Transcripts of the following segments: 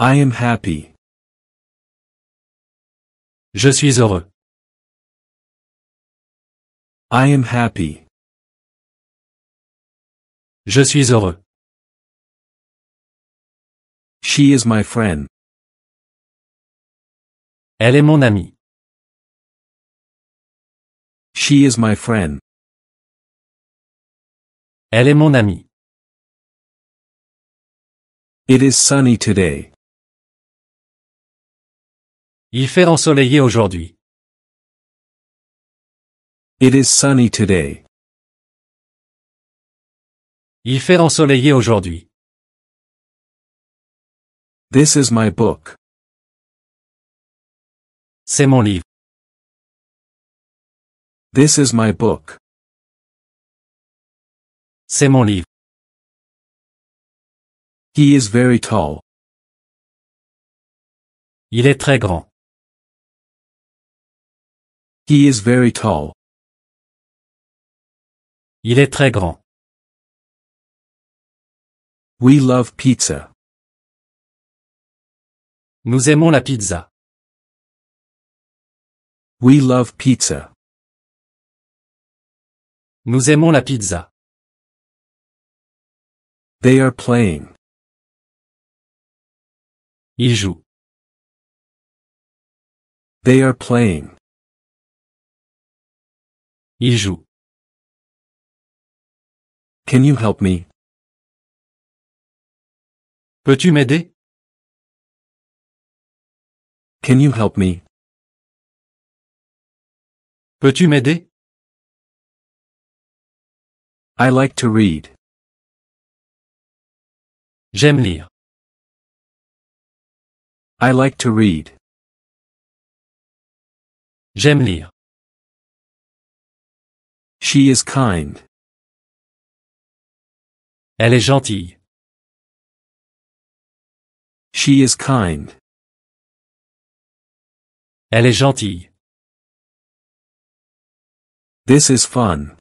I am happy. Je suis heureux. I am happy. Je suis heureux. She is my friend. Elle est mon amie. She is my friend. Elle est mon amie. It is sunny today. Il fait ensoleillé aujourd'hui. It is sunny today. Il fait ensoleillé aujourd'hui. This is my book. C'est mon livre. This is my book. C'est mon livre. He is very tall. Il est très grand. He is very tall. Il est très grand. We love pizza. Nous aimons la pizza. We love pizza. Nous aimons la pizza. They are playing. Ils jouent. They are playing. Iju. Can you help me? Peux-tu m'aider? Can you help me? Peux-tu m'aider? I like to read. J'aime lire. I like to read. J'aime lire. She is kind. Elle est gentille. She is kind. Elle est gentille. This is fun.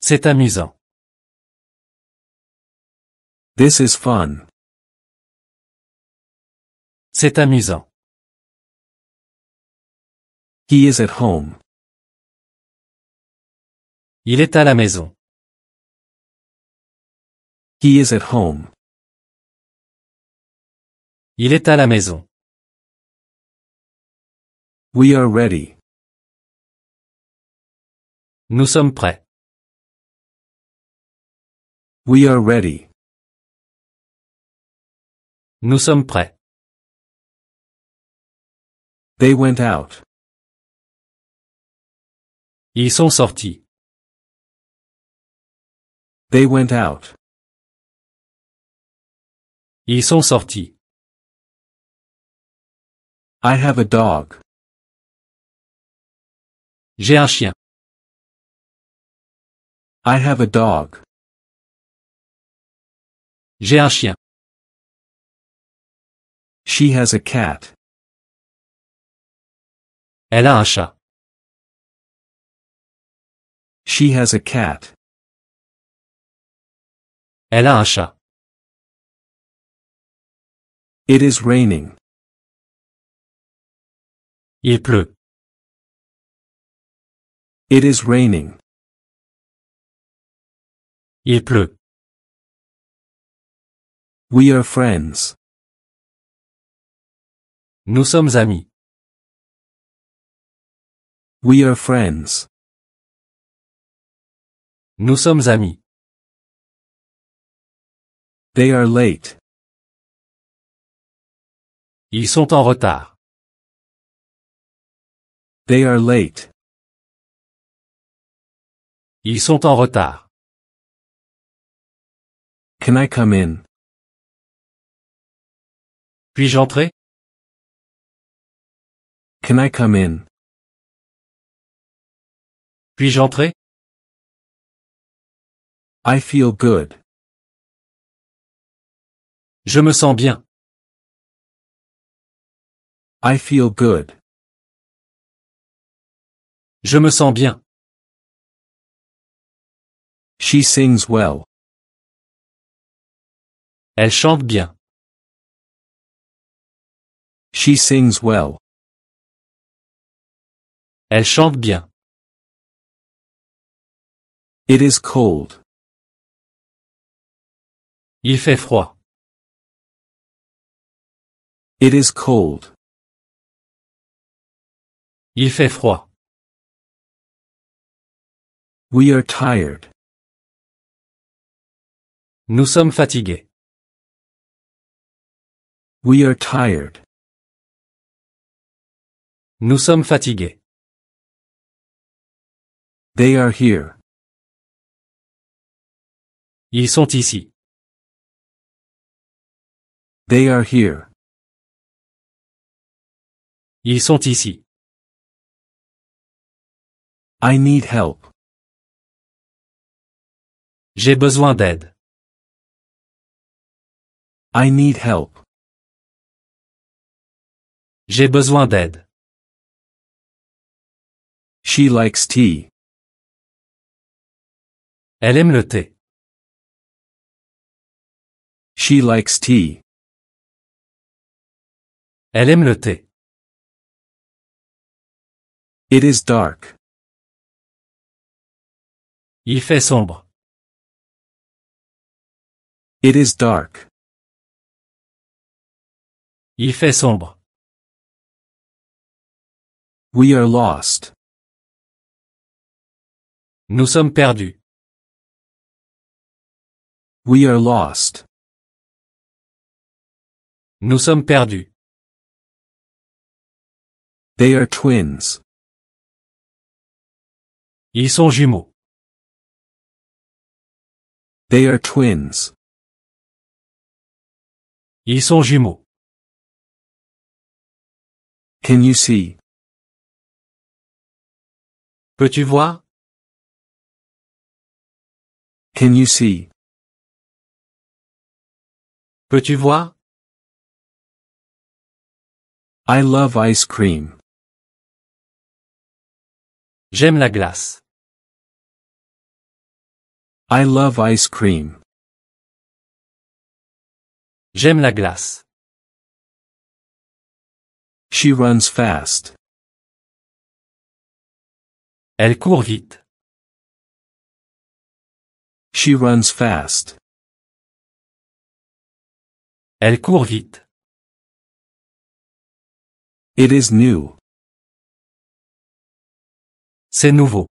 C'est amusant. This is fun. C'est amusant. He is at home. Il est à la maison. He is at home. Il est à la maison. We are ready. Nous sommes prêts. We are ready. Nous sommes prêts. They went out. Ils sont sortis. They went out. Ils sont sortis. I have a dog. J'ai un chien. I have a dog. J'ai un chien. She has a cat. Elle a un chat. She has a cat. العشاء It is raining. Il pleut. It is raining. Il pleut. We are friends. Nous sommes amis. We are friends. Nous sommes amis. They are late. Ils sont en retard. They are late. Ils sont en retard. Can I come in? Puis-je entrer? Can I come in? Puis-je entrer? I feel good. Je me sens bien. I feel good. Je me sens bien. She sings well. Elle chante bien. She sings well. Elle chante bien. It is cold. Il fait froid. It is cold. Il fait froid. We are tired. Nous sommes fatigués. We are tired. Nous sommes fatigués. They are here. Ils sont ici. They are here. Ils sont ici. I need help. J'ai besoin d'aide. I need help. J'ai besoin d'aide. She likes tea. Elle aime le thé. She likes tea. Elle aime le thé. It is dark. Il fait sombre. It is dark. Il fait sombre. We are lost. Nous sommes perdus. We are lost. Nous sommes perdus. They are twins. Ils sont jumeaux. They are twins. Ils sont jumeaux. Can you see? Peux-tu voir? Can you see? Peux-tu voir? I love ice cream. J'aime la glace. I love ice cream. J'aime la glace. She runs fast. Elle court vite. She runs fast. Elle court vite. It is new. C'est nouveau.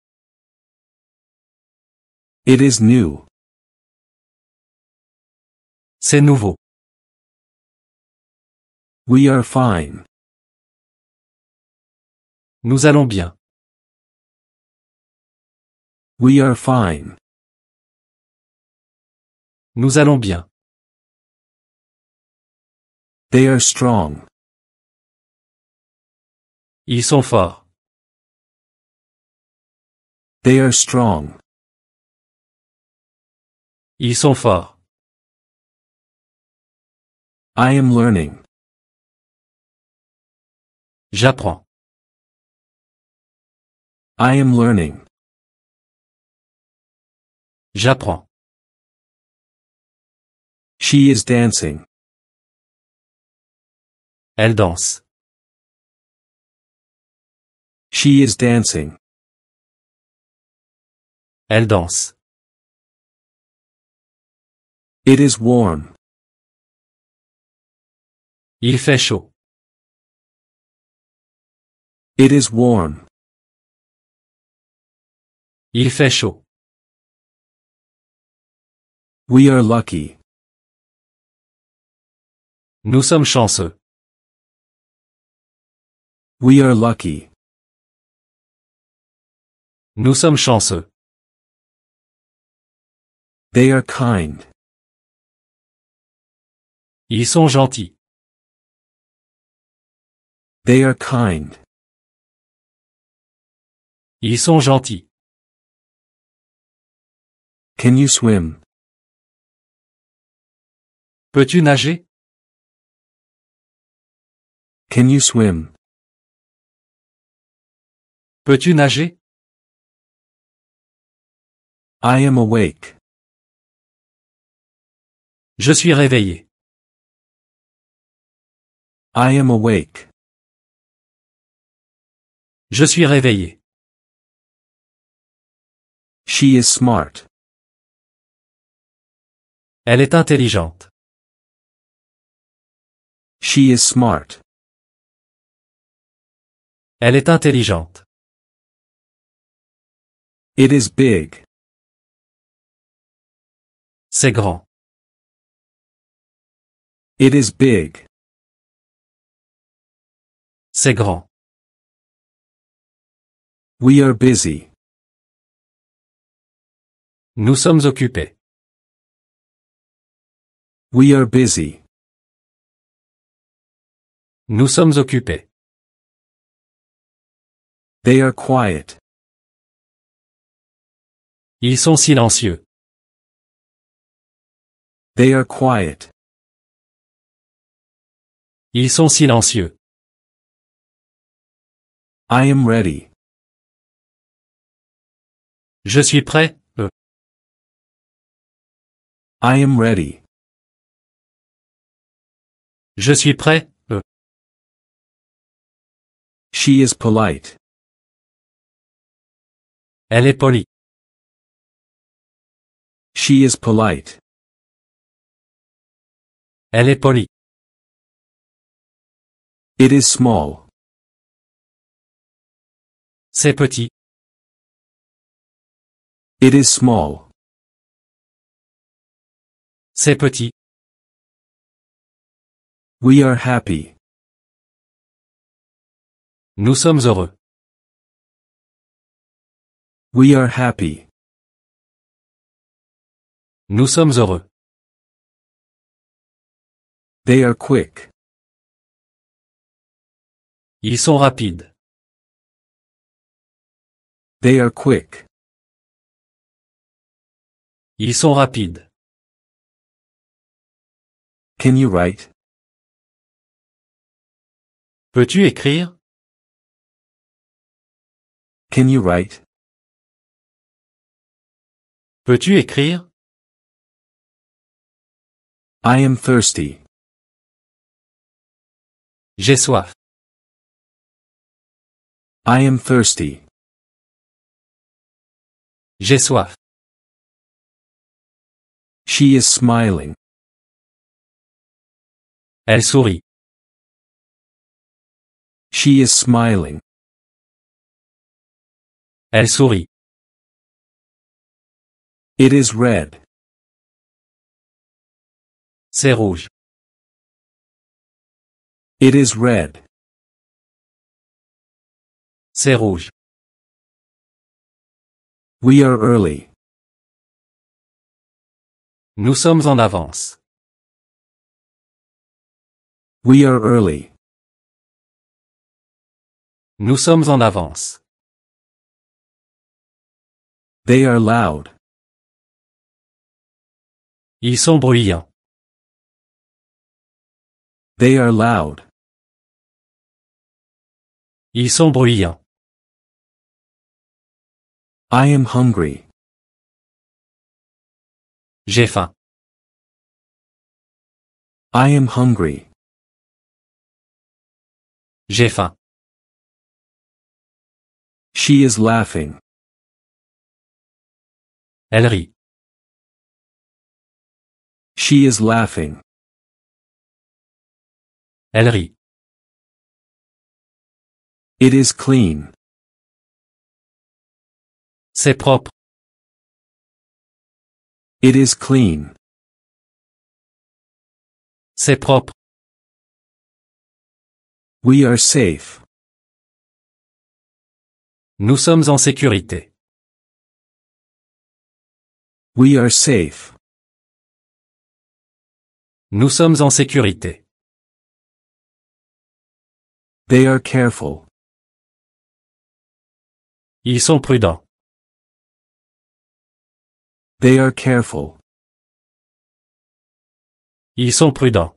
It is new. C'est nouveau. We are fine. Nous allons bien. We are fine. Nous allons bien. They are strong. Ils sont forts. They are strong. Ils sont forts. I am learning. J'apprends. I am learning. J'apprends. She is dancing. Elle danse. She is dancing. Elle danse. It is warm. Il fait chaud. It is warm. Il fait chaud. We are lucky. Nous sommes chanceux. We are lucky. Nous sommes chanceux. They are kind. Ils sont gentils. They are kind. Ils sont gentils. Can you swim? Peux-tu nager? Can you swim? Peux-tu nager? I am awake. Je suis réveillé. I am awake. Je suis réveillé. She is smart. Elle est intelligente. She is smart. Elle est intelligente. It is big. C'est grand. It is big. C'est grand. We are busy. Nous sommes occupés. We are busy. Nous sommes occupés. They are quiet. Ils sont silencieux. They are quiet. Ils sont silencieux. I am ready. Je suis prêt. I am ready. Je suis prêt. She is polite. Elle est polie. She is polite. Elle est polie. It is small. C'est petit. It is small. C'est petit. We are happy. Nous sommes heureux. We are happy. Nous sommes heureux. They are quick. Ils sont rapides. They are quick. Ils sont rapides. Can you write? Peux-tu écrire? Can you write? Peux-tu écrire? I am thirsty. J'ai soif. I am thirsty. J'ai soif. She is smiling. Elle sourit. She is smiling. Elle sourit. It is red. C'est rouge. It is red. C'est rouge. We are early. Nous sommes en avance. We are early. Nous sommes en avance. They are loud. Ils sont bruyants. They are loud. Ils sont bruyants. I am hungry. J'ai faim. I am hungry. J'ai faim. She is laughing. Elle rit. She is laughing. Elle rit. It is clean. C'est propre. It is clean. C'est propre. We are safe. Nous sommes en sécurité. We are safe. Nous sommes en sécurité. They are careful. Ils sont prudents. They are careful. Ils sont prudents.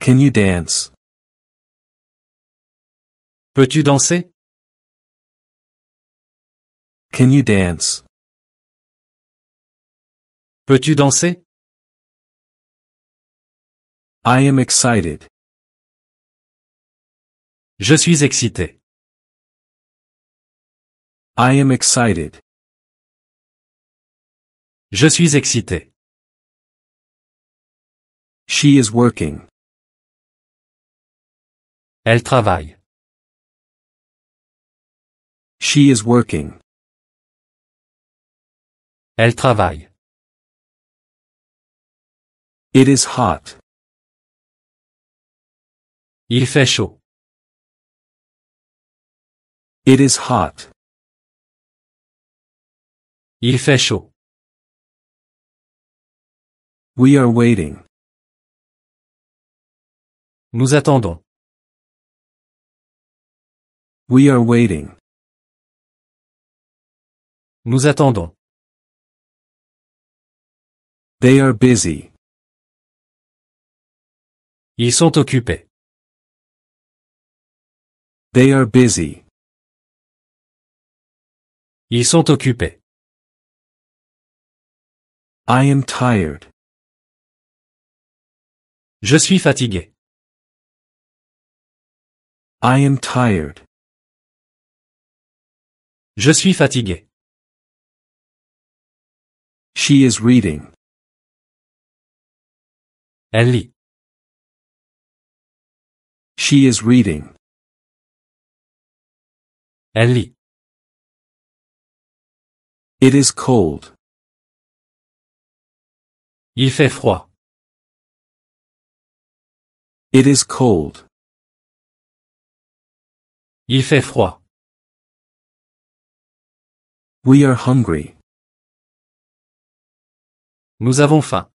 Can you dance? Peux-tu danser? Can you dance? Peux-tu danser? I am excited. Je suis excité. I am excited. Je suis excité. She is working. Elle travaille. She is working. Elle travaille. It is hot. Il fait chaud. It is hot. Il fait chaud. We are waiting. Nous attendons. We are waiting. Nous attendons. They are busy. Ils sont occupés. They are busy. Ils sont occupés. I am tired. Je suis fatigué. I am tired. Je suis fatigué. She is reading. Elle lit. She is reading. Elle lit. It is cold. Il fait froid. It is cold. Il fait froid. We are hungry. Nous avons faim.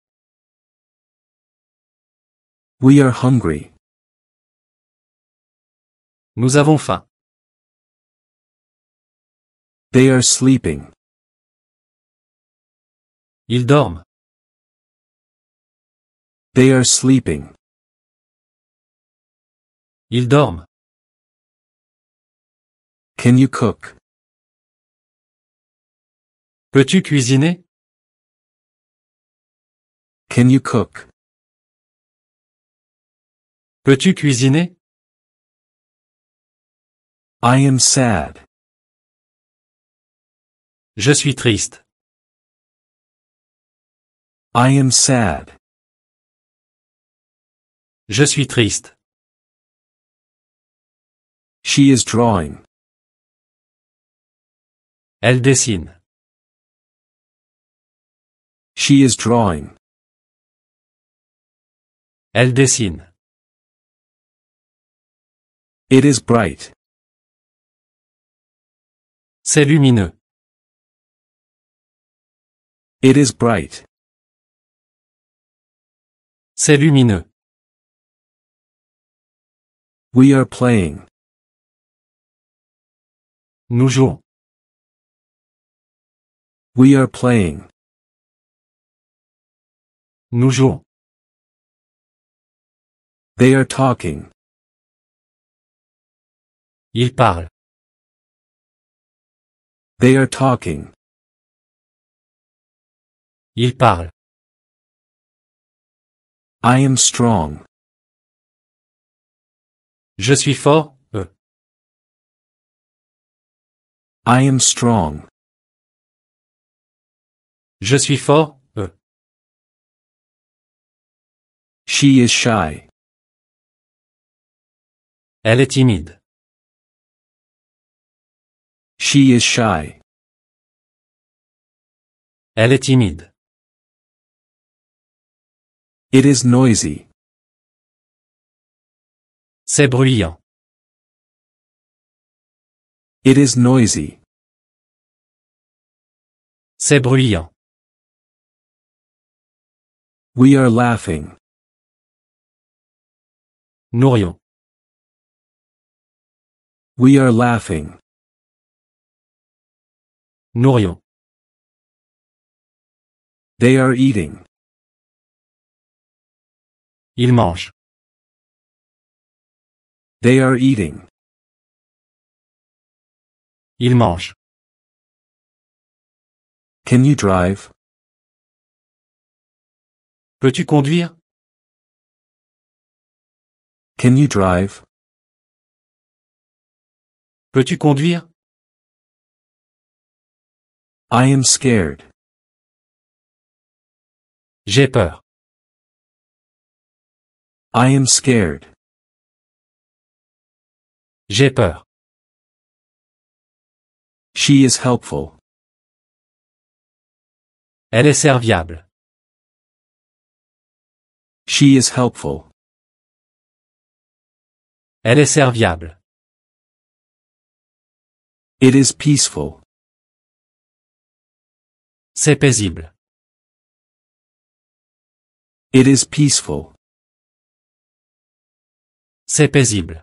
We are hungry. Nous avons faim. They are sleeping. Ils dorment. They are sleeping. Il dorment. Can you cook? Peux-tu cuisiner? Can you cook? Peux-tu cuisiner? I am sad. Je suis triste. I am sad. Je suis triste. She is drawing. Elle dessine. She is drawing. Elle dessine. It is bright. C'est lumineux. It is bright. C'est lumineux. We are playing. Nous jouons. We are playing. Nous jouons. They are talking. Ils parlent. They are talking. Ils parlent. I am strong. Je suis fort. I am strong. Je suis fort. Euh. She is shy. Elle est timide. She is shy. Elle est timide. It is noisy. C'est bruyant. It is noisy. C'est bruyant. We are laughing. Nous rions. We are laughing. Nous rions. They are eating. Ils mangent. They are eating. Il mange. Can you drive? Peux-tu conduire? Can you drive? Peux-tu conduire? I am scared. J'ai peur. I am scared. J'ai peur. She is helpful. Elle est serviable. She is helpful. Elle est serviable. It is peaceful. C'est paisible. It is peaceful. C'est paisible.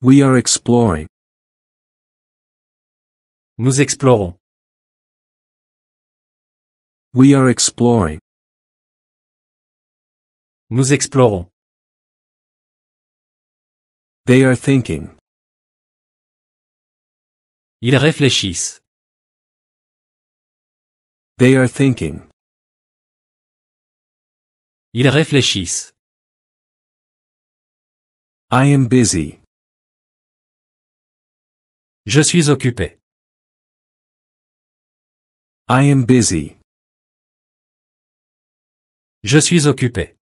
We are exploring. Nous explorons. We are exploring. Nous explorons. They are thinking. Ils réfléchissent. They are thinking. Ils réfléchissent. I am busy. Je suis occupé. I am busy. Je suis occupé.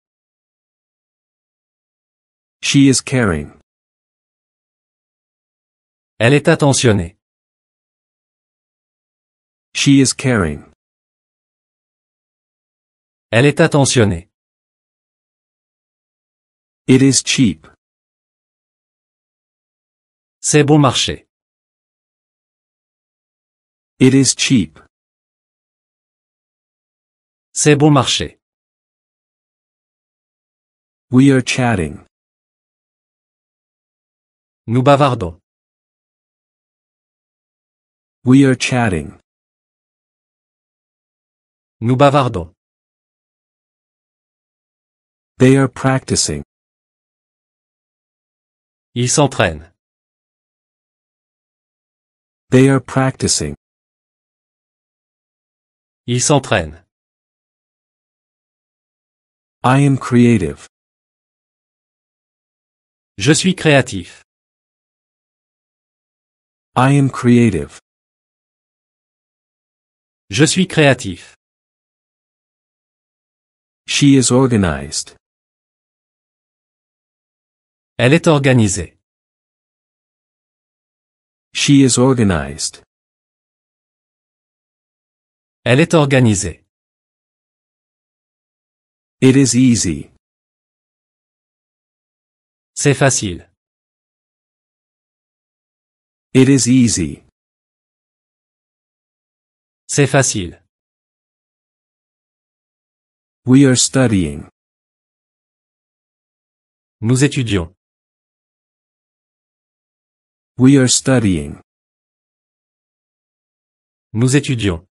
She is caring. Elle est attentionnée. She is caring. Elle est attentionnée. It is cheap. C'est bon marché. It is cheap. C'est bon marché. We are chatting. Nous bavardons. We are chatting. Nous bavardons. They are practicing. Ils s'entraînent. They are practicing. Ils s'entraînent. I am creative. Je suis créatif. I am creative. Je suis créatif. She is organized. Elle est organisée. She is organized. Elle est organisée. It is easy. C'est facile. It is easy. C'est facile. We are studying. Nous étudions. We are studying. Nous étudions.